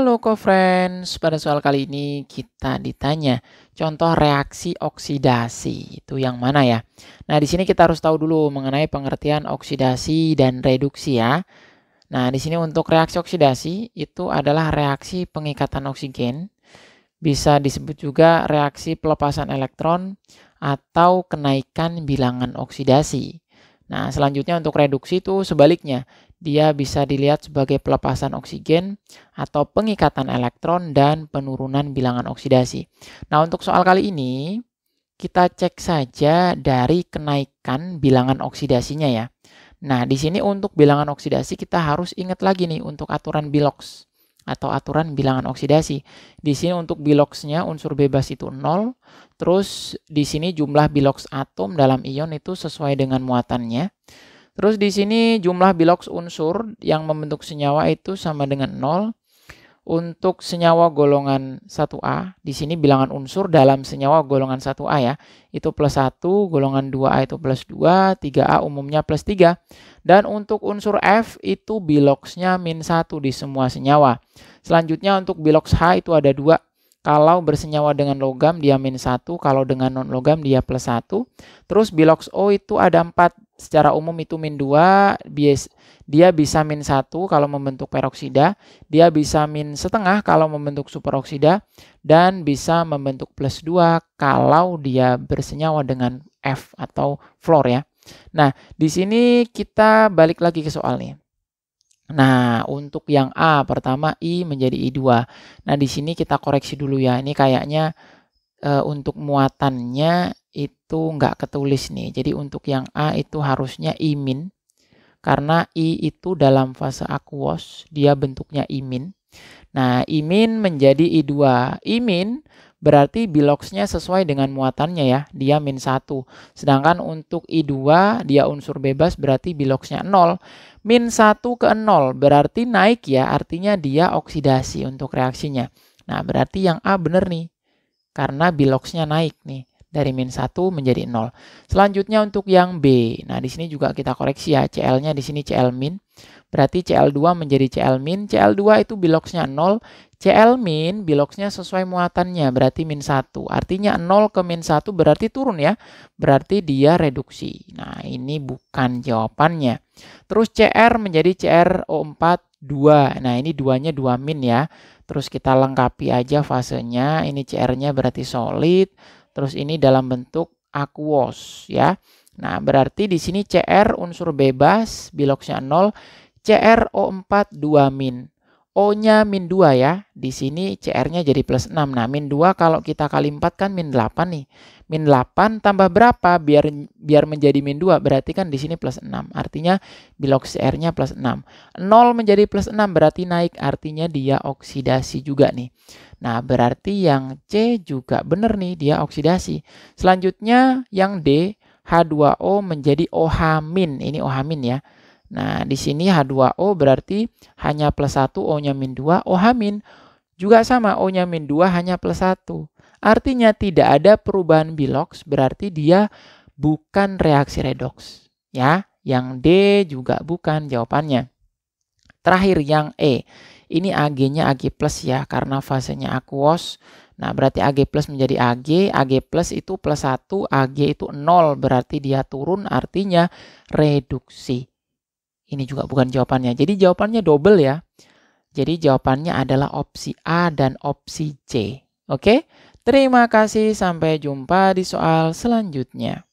Halo co-friends, pada soal kali ini kita ditanya contoh reaksi oksidasi itu yang mana ya? Nah, di sini kita harus tahu dulu mengenai pengertian oksidasi dan reduksi ya. Nah, di sini untuk reaksi oksidasi itu adalah reaksi pengikatan oksigen, bisa disebut juga reaksi pelepasan elektron atau kenaikan bilangan oksidasi. Nah, selanjutnya untuk reduksi itu sebaliknya, dia bisa dilihat sebagai pelepasan oksigen atau pengikatan elektron dan penurunan bilangan oksidasi. Nah, untuk soal kali ini, kita cek saja dari kenaikan bilangan oksidasinya ya. Nah, di sini untuk bilangan oksidasi kita harus ingat lagi nih untuk aturan bilox atau aturan bilangan oksidasi. Di sini untuk biloxnya unsur bebas itu 0, terus di sini jumlah bilox atom dalam ion itu sesuai dengan muatannya. Terus di sini jumlah biloks unsur yang membentuk senyawa itu sama dengan 0. Untuk senyawa golongan 1A, di sini bilangan unsur dalam senyawa golongan 1A ya, itu plus 1, golongan 2A itu plus 2, 3A umumnya plus 3. Dan untuk unsur F itu biloksnya min 1 di semua senyawa. Selanjutnya untuk biloks H itu ada 2, kalau bersenyawa dengan logam dia min 1, kalau dengan non logam dia plus 1. Terus biloks O itu ada 4, secara umum itu min 2, dia bisa min 1 kalau membentuk peroksida, dia bisa min setengah kalau membentuk superoksida, dan bisa membentuk plus 2 kalau dia bersenyawa dengan F atau fluor ya. Nah, di sini kita balik lagi ke soalnya Nah, untuk yang A pertama I menjadi I2. Nah, di sini kita koreksi dulu ya. Ini kayaknya e, untuk muatannya itu nggak ketulis nih. Jadi untuk yang A itu harusnya imin. Karena I itu dalam fase aquos, dia bentuknya imin. Nah, imin menjadi I2. Imin berarti biloxnya sesuai dengan muatannya ya, dia min satu Sedangkan untuk I2, dia unsur bebas berarti biloxnya nol Min satu ke nol berarti naik ya, artinya dia oksidasi untuk reaksinya. Nah, berarti yang A benar nih, karena biloxnya naik nih dari min 1 menjadi 0. Selanjutnya untuk yang B. Nah, di sini juga kita koreksi ya. CL-nya di sini CL min. Berarti CL2 menjadi CL min. CL2 itu biloxnya 0. CL min biloxnya sesuai muatannya. Berarti min 1. Artinya 0 ke min 1 berarti turun ya. Berarti dia reduksi. Nah, ini bukan jawabannya. Terus CR menjadi CRO4 2. Nah, ini duanya 2 min ya. Terus kita lengkapi aja fasenya. Ini CR-nya berarti solid Terus ini dalam bentuk aquos ya. Nah, berarti di sini CR unsur bebas, biloxnya 0, CrO4 2 min. O-nya min 2 ya. Di sini CR-nya jadi plus 6. Nah, min 2 kalau kita kali 4 kan min 8 nih. Min 8 tambah berapa biar biar menjadi min 2? Berarti kan di sini plus 6. Artinya bilok CR-nya plus 6. 0 menjadi plus 6 berarti naik. Artinya dia oksidasi juga nih. Nah, berarti yang C juga benar nih dia oksidasi. Selanjutnya yang D H2O menjadi OH-. Ini OH- ya. Nah, di sini H2O berarti hanya plus 1, O-nya min 2, OH min. Juga sama, O-nya min 2 hanya plus 1. Artinya tidak ada perubahan biloks, berarti dia bukan reaksi redoks. Ya, yang D juga bukan jawabannya. Terakhir yang E. Ini Ag-nya Ag plus ya, karena fasenya aquos. Nah, berarti Ag plus menjadi Ag, Ag plus itu plus 1, Ag itu 0, berarti dia turun, artinya reduksi. Ini juga bukan jawabannya. Jadi jawabannya double ya. Jadi jawabannya adalah opsi A dan opsi C. Oke? Terima kasih sampai jumpa di soal selanjutnya.